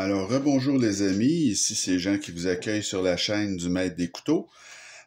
Alors, rebonjour les amis, ici c'est Jean qui vous accueille sur la chaîne du Maître des Couteaux.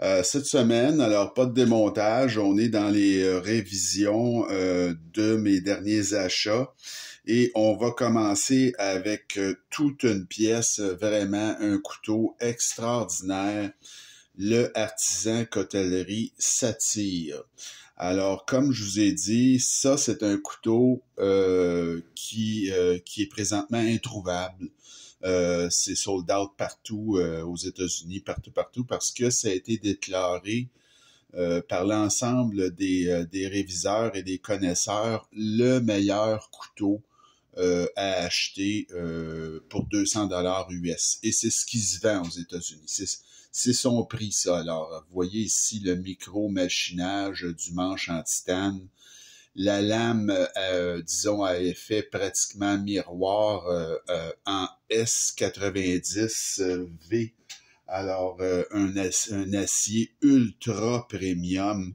Euh, cette semaine, alors pas de démontage, on est dans les euh, révisions euh, de mes derniers achats et on va commencer avec toute une pièce, vraiment un couteau extraordinaire, le artisan cotellerie Satire. Alors, comme je vous ai dit, ça, c'est un couteau euh, qui, euh, qui est présentement introuvable. Euh, c'est sold out partout aux États-Unis, partout, partout, parce que ça a été déclaré par l'ensemble des, des, réviseurs et des connaisseurs le meilleur couteau à acheter pour 200 dollars US. Et c'est ce qui se vend aux États-Unis c'est son prix, ça. Alors, vous voyez ici le micro-machinage du manche en titane. La lame, euh, disons, a effet pratiquement miroir euh, euh, en S90V. Alors, un, un, acier ultra premium.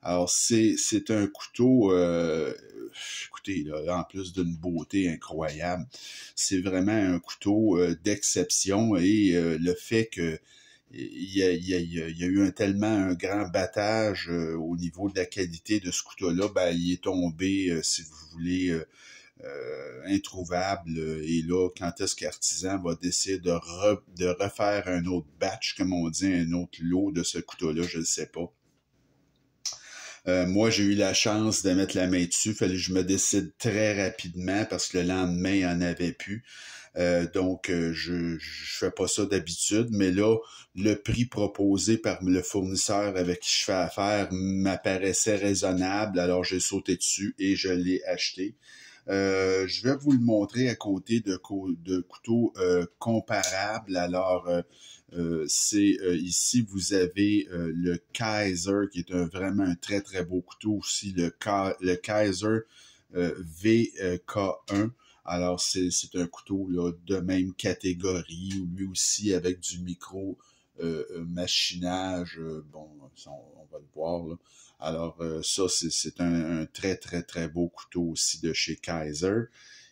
Alors, c'est un couteau, écoutez, là, en plus d'une beauté incroyable, c'est vraiment un couteau d'exception et le fait que il y, a, eu un, tellement un grand battage euh, au niveau de la qualité de ce couteau-là, ben, il est tombé, euh, si vous voulez, euh, introuvable. Et là, quand est-ce qu'Artisan va décider de, refaire un autre batch, comme on dit, un autre lot de ce couteau-là, je ne sais pas. moi, j'ai eu la chance de mettre la main dessus. Fallait que je me décide très rapidement parce que le lendemain, il en avait plus. Euh, donc, euh, je je fais pas ça d'habitude, mais là, le prix proposé par le fournisseur avec qui je fais affaire m'apparaissait raisonnable, alors j'ai sauté dessus et je l'ai acheté. Euh, je vais vous le montrer à côté de, couteaux comparables. Alors, c'est ici, vous avez le Kaiser, qui est un, vraiment un très, très beau couteau aussi, le, le Kaiser VK1. Alors, c'est un couteau là, de même catégorie, lui aussi avec du micro euh, euh, machinage. Euh, bon, on, va le voir. Alors, ça, c'est un, un, très, très, très beau couteau aussi de chez Kaiser.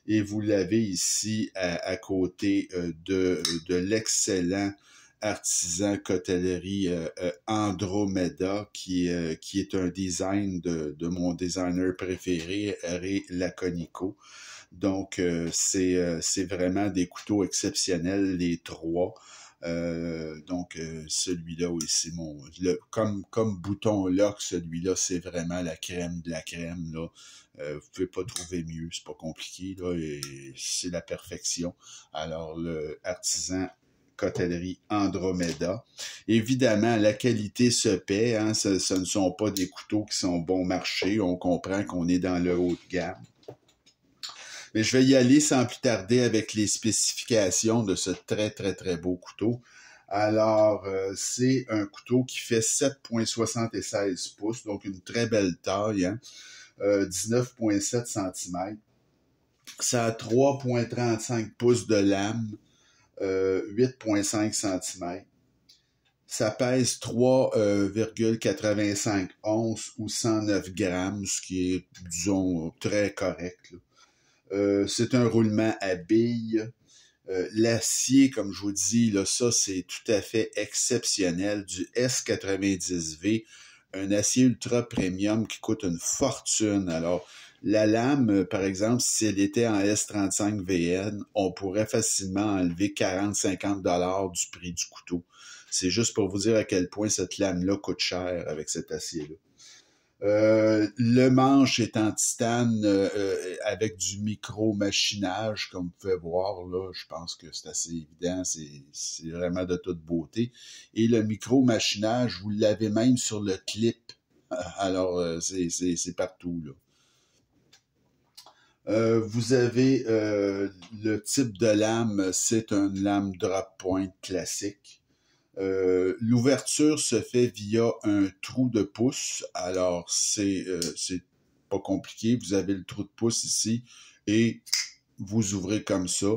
Et vous l'avez ici à, à côté de, de l'excellent artisan cotellerie Andromeda, qui, qui est un design de, de mon designer préféré, Ray Laconico. Donc, euh, euh, c'est vraiment des couteaux exceptionnels, les trois. Euh, donc celui-là c'est mon comme comme bouton lock celui-là c'est vraiment la crème de la crème là ne vous pouvez pas trouver mieux c'est pas compliqué là et c'est la perfection alors le artisan Cotellerie Andromeda. Évidemment, la qualité se paie. Hein, ce, ce ne sont pas des couteaux qui sont bon marché. On comprend qu'on est dans le haut de gamme. Mais je vais y aller sans plus tarder avec les spécifications de ce très, très, très beau couteau. Alors, euh, c'est un couteau qui fait 7,76 pouces, donc une très belle taille, hein? euh, 19,7 cm. Ça a 3,35 pouces de lame, euh, 8,5 cm. Ça pèse 3,85 onces ou 109 grammes, ce qui est, disons, très correct. Euh, c'est un roulement à billes. Euh, l'acier, comme je vous dis, là, ça, c'est tout à fait exceptionnel. Du S90V, un acier ultra premium qui coûte une fortune. Alors, la lame, euh, par exemple, si elle était en S35VN, on pourrait facilement enlever 40-50 dollars du prix du couteau. C'est juste pour vous dire à quel point cette lame-là coûte cher avec cet acier-là. Euh, le manche est en titane euh, euh, avec du micro-machinage, comme vous pouvez voir là. Je pense que c'est assez évident, c'est vraiment de toute beauté. Et le micro-machinage, vous l'avez même sur le clip. Alors, c'est partout là. vous avez le type de lame, c'est une lame drop point classique. Euh, l'ouverture se fait via un trou de pouce. Alors, c'est euh, c'est pas compliqué. Vous avez le trou de pouce ici et vous ouvrez comme ça.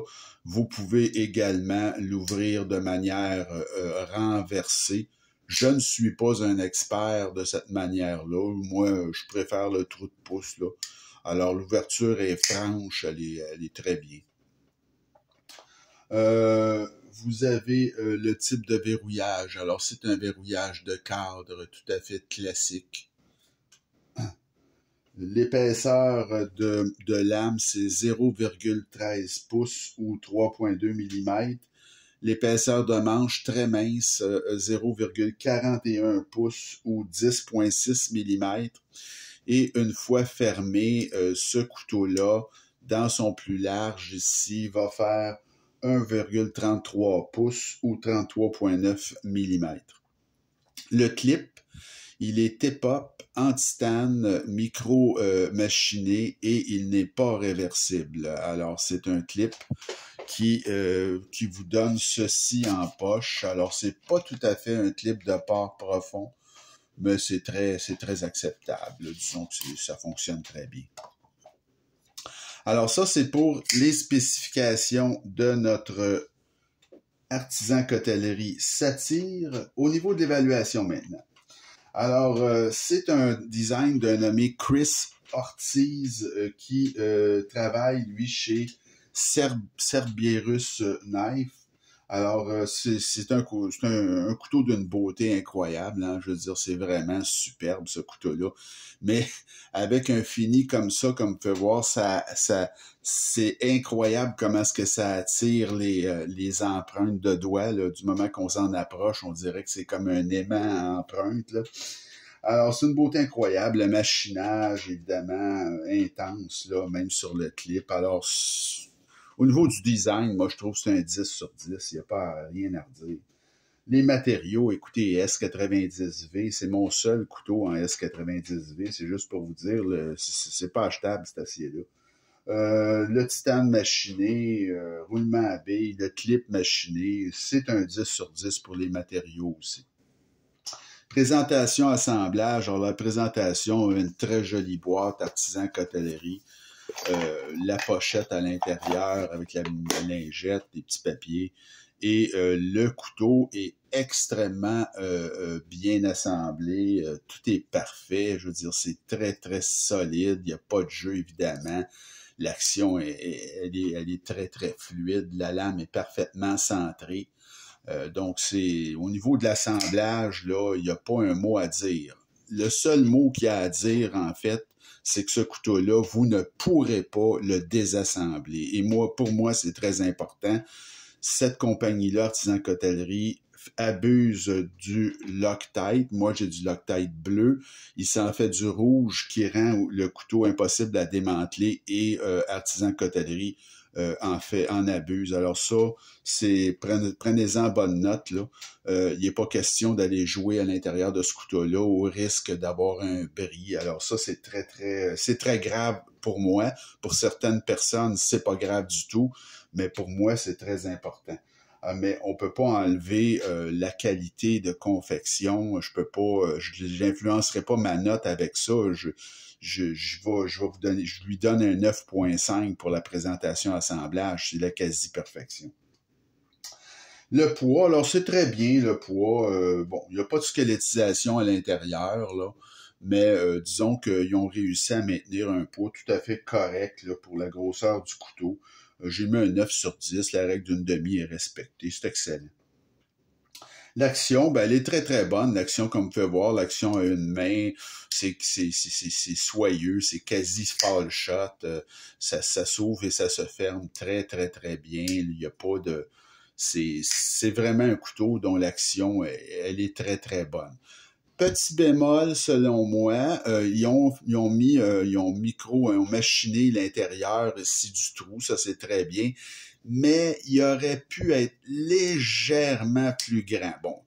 Vous pouvez également l'ouvrir de manière euh, renversée. Je ne suis pas un expert de cette manière-là. Moi, je préfère le trou de pouce. Là. Alors, l'ouverture est franche, elle est, elle est, très bien. Euh, vous avez euh, le type de verrouillage. Alors, c'est un verrouillage de cadre tout à fait classique. Hein. L'épaisseur de, de c'est 0,13 pouces ou 3,2 mm. L'épaisseur de manche, très mince, 0,41 euh, pouces ou 10,6 mm. Et une fois fermé, euh, ce couteau-là, dans son plus large ici, va faire 1,33 pouces ou 33,9 mm. Le clip, il est T-pop, anti stan micro-machiné euh, et il n'est pas réversible. Alors, c'est un clip qui, euh, qui vous donne ceci en poche. Alors, c'est pas tout à fait un clip de port profond, mais c'est très, très acceptable. Disons que ça fonctionne très bien. Alors ça, c'est pour les spécifications de notre artisan cotellerie Satire au niveau de l'évaluation maintenant. Alors, euh, c'est un design d'un nommé Chris Ortiz euh, qui euh, travaille, lui, chez Serb Serbierus Knife. Alors, euh, c'est un, couteau d'une beauté incroyable. Hein. Je veux dire, c'est vraiment superbe ce couteau-là. Mais avec un fini comme ça, comme vous pouvez voir, ça, ça, c'est incroyable comment est-ce que ça attire les, euh, les empreintes de doigts. Du moment qu'on s'en approche, on dirait que c'est comme un aimant à empreintes. Alors, c'est une beauté incroyable. Le machinage, évidemment, euh, intense, là, même sur le clip. Alors, au niveau du design, moi, je trouve que c'est un 10 sur 10. Il n'y a pas rien à redire. Les matériaux, écoutez, S90V, c'est mon seul couteau en S90V. C'est juste pour vous dire, c'est pas achetable cet acier-là. Euh, le titane machiné, euh, roulement à billes, le clip machiné, c'est un 10 sur 10 pour les matériaux aussi. Présentation assemblage. Alors, la présentation, une très jolie boîte artisan cotellerie. Euh, la pochette à l'intérieur avec la, lingette, des petits papiers. Et euh, le couteau est extrêmement euh, bien assemblé. tout est parfait. Je veux dire, c'est très, très solide. Il n'y a pas de jeu, évidemment. L'action, est, elle, est, très, très fluide. La lame est parfaitement centrée. donc, c'est au niveau de l'assemblage, là, il n'y a pas un mot à dire. Le seul mot qu'il y a à dire, en fait, c'est que ce couteau-là, vous ne pourrez pas le désassembler. Et moi, pour moi, c'est très important. Cette compagnie-là, Artisan Cotellerie, abuse du Loctite. Moi, j'ai du Loctite bleu. Il s'en fait du rouge qui rend le couteau impossible à démanteler et euh, Artisan Cotellerie euh, en fait, en abuse. Alors ça, c'est prenez-en bonne note. Là. Euh, il n'est pas question d'aller jouer à l'intérieur de ce couteau-là au risque d'avoir un bris. Alors ça, c'est très, très, c'est très grave pour moi. Pour certaines personnes, c'est pas grave du tout, mais pour moi, c'est très important ah, mais on peut pas enlever euh, la qualité de confection. Je peux pas, euh, je n'influencerai pas ma note avec ça. Je, je, lui donne un 9.5 pour la présentation assemblage. C'est la quasi-perfection. Le poids, alors c'est très bien le poids. Euh, bon, il n'y a pas de squelettisation à l'intérieur, là, mais euh, disons qu'ils ont réussi à maintenir un poids tout à fait correct pour la grosseur du couteau. Euh, j'ai mis un 9 sur 10, la règle d'une demi est respectée, c'est excellent. L'action, ben, elle est très, très bonne. L'action, comme vous pouvez voir, l'action a une main. C'est soyeux, c'est quasi fall shot. Euh, ça, ça s'ouvre et ça se ferme très, très, très bien. Il n'y a pas de... C'est vraiment un couteau dont l'action, elle est très, très bonne. Petit bémol, selon moi, euh, ils, ont, ils, ont, mis, euh, ils ont micro, ils ont machiné l'intérieur ici du trou, ça c'est très bien, mais il aurait pu être légèrement plus grand. Bon,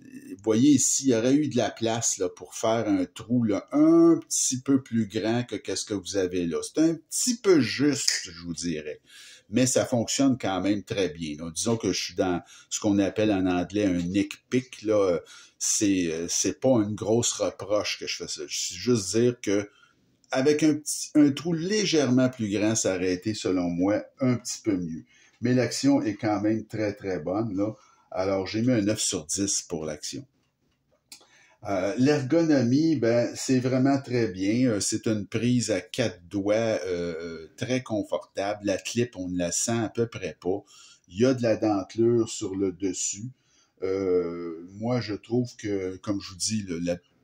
vous voyez ici, il y aurait eu de la place là, pour faire un trou là, un petit peu plus grand que quest ce que vous avez là. C'est un petit peu juste, je vous dirais. Mais ça fonctionne quand même très bien. Disons que je suis dans ce qu'on appelle en anglais un nick pick, là, c'est euh, c'est pas une grosse reproche que je fais ça. Je suis juste dire que avec un, petit, un trou légèrement plus grand, ça aurait été, selon moi, un petit peu mieux. Mais l'action est quand même très, très bonne. Là. Alors, j'ai mis un 9 sur 10 pour l'action. Euh, l'ergonomie, ben, c'est vraiment très bien. Euh, c'est une prise à quatre doigts très confortable. La clip, on ne la sent à peu près pas. Il y a de la dentelure sur le dessus moi, je trouve que, comme je vous dis,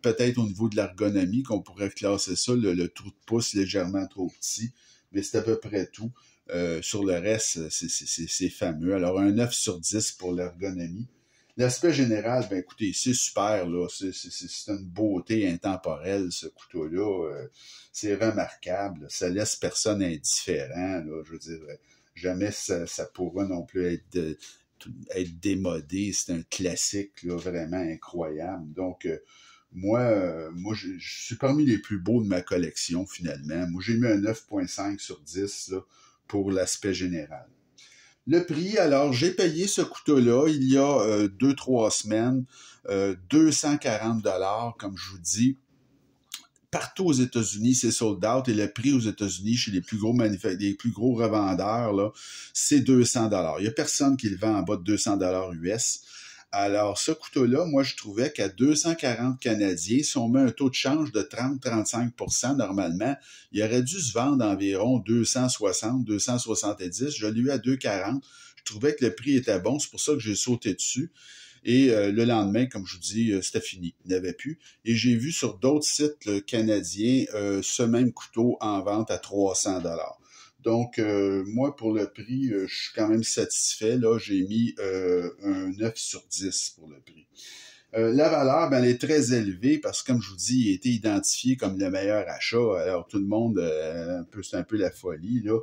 peut-être au niveau de l'ergonomie qu'on pourrait classer ça, le, trou de pouce légèrement trop petit, mais c'est à peu près tout. Euh, sur le reste, c'est fameux. Alors, un 9 sur 10 pour l'ergonomie. L'aspect général, ben écoutez, c'est super, là. C'est une beauté intemporelle, ce couteau-là. Euh, c'est remarquable. Ça laisse personne indifférent. Je veux dire, euh, jamais ça, ça pourra non plus être être démodé. C'est un classique vraiment incroyable. Donc, euh, moi, euh, moi je, suis parmi les plus beaux de ma collection finalement. Moi, j'ai mis un 9.5 sur 10 pour l'aspect général. Le prix, alors j'ai payé ce couteau-là il y a 2-3 euh, semaines, 240 dollars comme je vous dis partout aux États-Unis, c'est sold out et le prix aux États-Unis chez les plus gros les plus gros revendeurs là, c'est 200 dollars. Il y a personne qui le vend en bas de 200 dollars US. Alors ce couteau-là, moi je trouvais qu'à 240 canadiens, si on met un taux de change de 30-35 normalement, il aurait dû se vendre environ 260, 270, je l'ai eu à 240. Je trouvais que le prix était bon, c'est pour ça que j'ai sauté dessus. Et euh, le lendemain, comme je vous dis, euh, c'était fini. Il n'avait plus. Et j'ai vu sur d'autres sites canadiens euh, ce même couteau en vente à 300 dollars. Donc, moi, pour le prix, je suis quand même satisfait. Là, j'ai mis un 9 sur 10 pour le prix. la valeur, ben, elle est très élevée parce que, comme je vous dis, il a été identifié comme le meilleur achat. Alors, tout le monde, c'est un peu la folie. Là.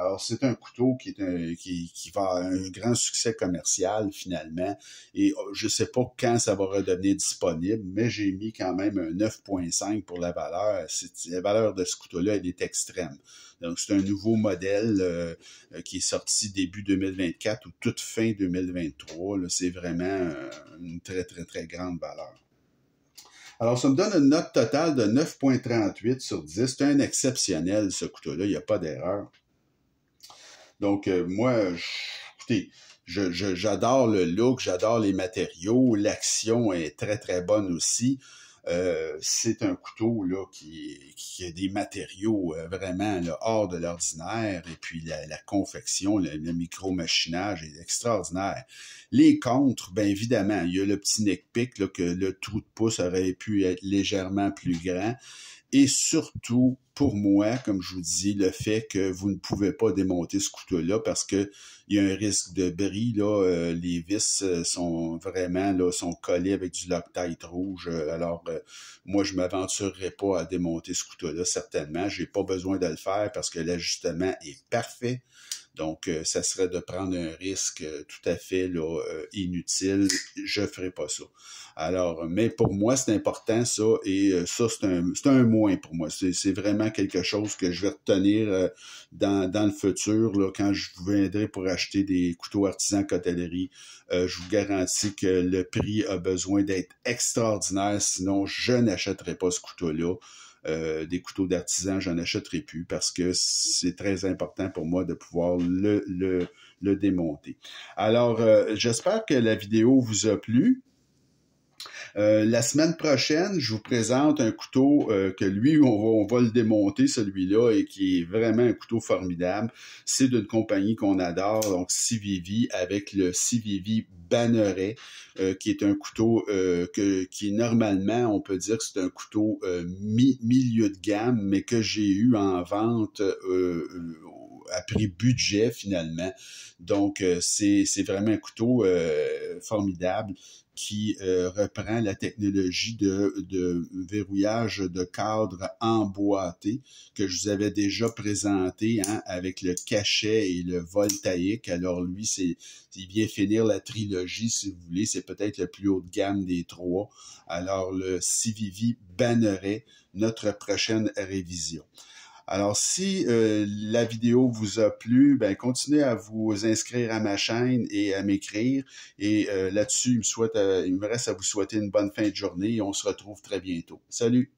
Alors, c'est un couteau qui, qui, va avoir un grand succès commercial finalement. Et oh, je ne sais pas quand ça va redevenir disponible, mais j'ai mis quand même un 9.5 pour la valeur. La valeur de ce couteau-là, elle est extrême. Donc, c'est un nouveau modèle euh, euh, qui est sorti début 2024 ou toute fin 2023. C'est vraiment euh, une très, très, très grande valeur. Alors, ça me donne une note totale de 9.38 sur 10. C'est un exceptionnel, ce couteau-là. Il n'y a pas d'erreur. Donc, euh, moi, écoutez, j'adore je, le look, j'adore les matériaux, l'action est très, très bonne aussi. Euh, c'est un couteau là, qui, qui, a des matériaux euh, vraiment hors de l'ordinaire. Et puis la, confection, le, micro-machinage est extraordinaire. Les contres, bien évidemment, il y a le petit neckpick que le trou de pouce aurait pu être légèrement plus grand. Et surtout, pour moi, comme je vous dis, le fait que vous ne pouvez pas démonter ce couteau-là parce qu'il y a un risque de bris. Là, euh, les vis euh, sont vraiment là, sont collées avec du loctite rouge. Euh, alors, moi, je m'aventurerai pas à démonter ce couteau-là, certainement. J'ai pas besoin de le faire parce que l'ajustement est parfait. Donc, ça serait de prendre un risque tout à fait inutile. Je ferai pas ça. Alors, mais pour moi, c'est important ça, et ça, c'est un moins pour moi. C'est vraiment quelque chose que je vais retenir euh, dans, le futur. Là, quand je viendrai pour acheter des couteaux artisans cotellerie, euh, je vous garantis que le prix a besoin d'être extraordinaire, sinon je n'achèterai pas ce couteau-là. Euh, des couteaux d'artisan, j'en achèterai plus parce que c'est très important pour moi de pouvoir le, le, le démonter. Alors, j'espère que la vidéo vous a plu. Euh, la semaine prochaine, je vous présente un couteau euh, que lui, on va, le démonter, celui-là, et qui est vraiment un couteau formidable. C'est d'une compagnie qu'on adore, donc Civivi, avec le Civivi Banneret, euh, qui est un couteau que, qui, normalement, on peut dire que c'est un couteau milieu de gamme, mais que j'ai eu en vente à prix budget finalement. Donc, euh, c'est vraiment un couteau euh, formidable qui euh, reprend la technologie de, de, verrouillage de cadre emboîté que je vous avais déjà présenté hein, avec le cachet et le voltaïque. Alors lui, c'est il vient finir la trilogie, si vous voulez. C'est peut-être le plus haut de gamme des trois. Alors le Civivi bannerait notre prochaine révision. Alors, si euh, la vidéo vous a plu, ben, continuez à vous inscrire à ma chaîne et à m'écrire. Et euh, là-dessus, euh, il me reste à vous souhaiter une bonne fin de journée et on se retrouve très bientôt. Salut!